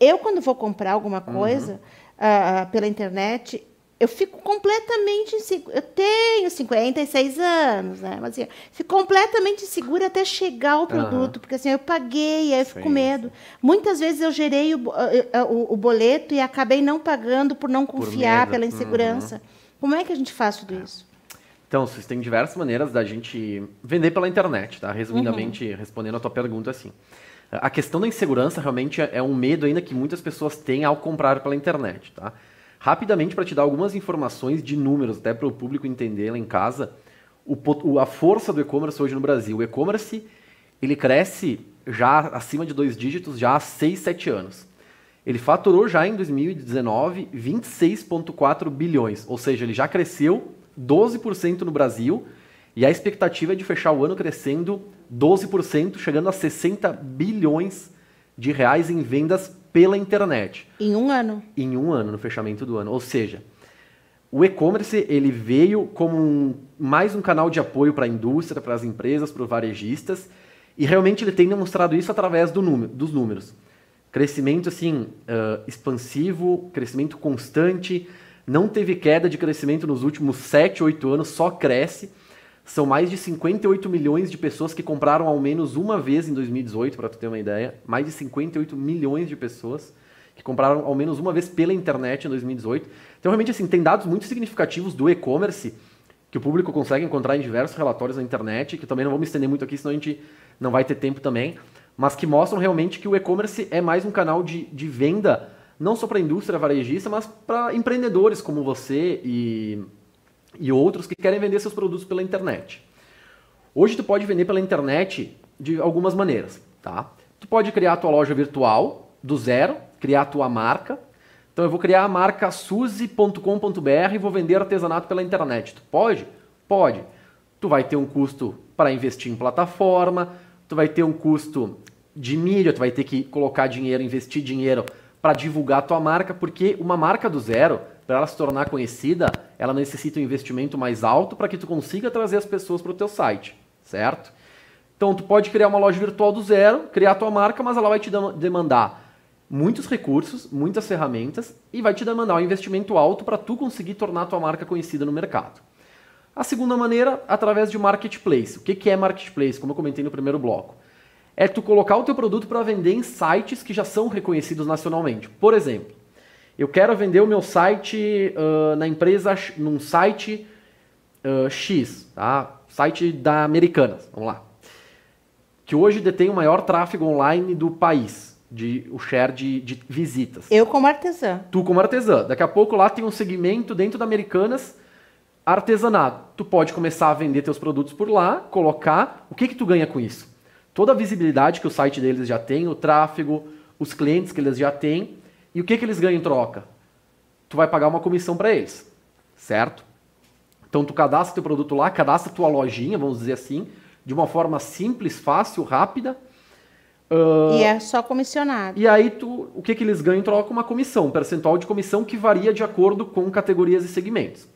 eu, quando vou comprar alguma uhum. coisa uhum. uh, pela internet, eu fico completamente insegura. Eu tenho 56 anos, né? Mas assim, fico completamente insegura até chegar o produto, uhum. porque assim, eu paguei, aí eu fico com medo. Muitas vezes eu gerei o, ah, o, o, boleto e acabei não pagando por não confiar, por pela uhum. insegurança. Uhum. Como é que a gente faz tudo é. isso? Então, vocês têm diversas maneiras da gente vender pela internet, tá? Resumidamente, uhum. respondendo a tua pergunta assim. A questão da insegurança realmente é um medo ainda que muitas pessoas têm ao comprar pela internet, tá? Rapidamente, para te dar algumas informações de números, até para o público entender lá em casa, o, a força do e-commerce hoje no Brasil. O e-commerce ele cresce já acima de dois dígitos já há 6, 7 anos. Ele faturou já em 2019 26,4 bilhões, ou seja, ele já cresceu 12% no Brasil e a expectativa é de fechar o ano crescendo 12%, chegando a 60 bilhões de reais em vendas pela internet. Em um ano. Em um ano, no fechamento do ano. Ou seja, o e-commerce ele veio como um, mais um canal de apoio para a indústria, para as empresas, para os varejistas. E realmente ele tem demonstrado isso através do número, dos números. Crescimento assim uh, expansivo, crescimento constante, não teve queda de crescimento nos últimos 7, 8 anos, só cresce. São mais de 58 milhões de pessoas que compraram ao menos uma vez em 2018, para tu ter uma ideia. Mais de 58 milhões de pessoas que compraram ao menos uma vez pela internet em 2018. Então, realmente, assim, tem dados muito significativos do e-commerce que o público consegue encontrar em diversos relatórios na internet, que também não vou me estender muito aqui, senão a gente não vai ter tempo também, mas que mostram realmente que o e-commerce é mais um canal de, de venda, não só para a indústria varejista, mas para empreendedores como você e e outros que querem vender seus produtos pela internet. Hoje tu pode vender pela internet de algumas maneiras, tá? Tu pode criar a tua loja virtual do zero, criar a tua marca. Então eu vou criar a marca suzy.com.br e vou vender artesanato pela internet. Tu pode? Pode. Tu vai ter um custo para investir em plataforma, tu vai ter um custo de mídia, tu vai ter que colocar dinheiro, investir dinheiro para divulgar a tua marca, porque uma marca do zero para ela se tornar conhecida, ela necessita um investimento mais alto para que tu consiga trazer as pessoas para o teu site, certo? Então tu pode criar uma loja virtual do zero, criar a tua marca, mas ela vai te demandar muitos recursos, muitas ferramentas e vai te demandar um investimento alto para tu conseguir tornar a tua marca conhecida no mercado. A segunda maneira, através de marketplace. O que é marketplace? Como eu comentei no primeiro bloco. É tu colocar o teu produto para vender em sites que já são reconhecidos nacionalmente. Por exemplo, eu quero vender o meu site uh, na empresa, num site uh, X, tá? Site da Americanas, vamos lá. Que hoje detém o maior tráfego online do país, de, o share de, de visitas. Eu como artesã. Tu como artesã. Daqui a pouco lá tem um segmento dentro da Americanas artesanato. Tu pode começar a vender teus produtos por lá, colocar. O que, que tu ganha com isso? Toda a visibilidade que o site deles já tem, o tráfego, os clientes que eles já têm. E o que, que eles ganham em troca? Tu vai pagar uma comissão para eles, certo? Então tu cadastra teu produto lá, cadastra tua lojinha, vamos dizer assim, de uma forma simples, fácil, rápida. Uh, e é só comissionado. E aí tu, o que, que eles ganham em troca? Uma comissão, um percentual de comissão que varia de acordo com categorias e segmentos.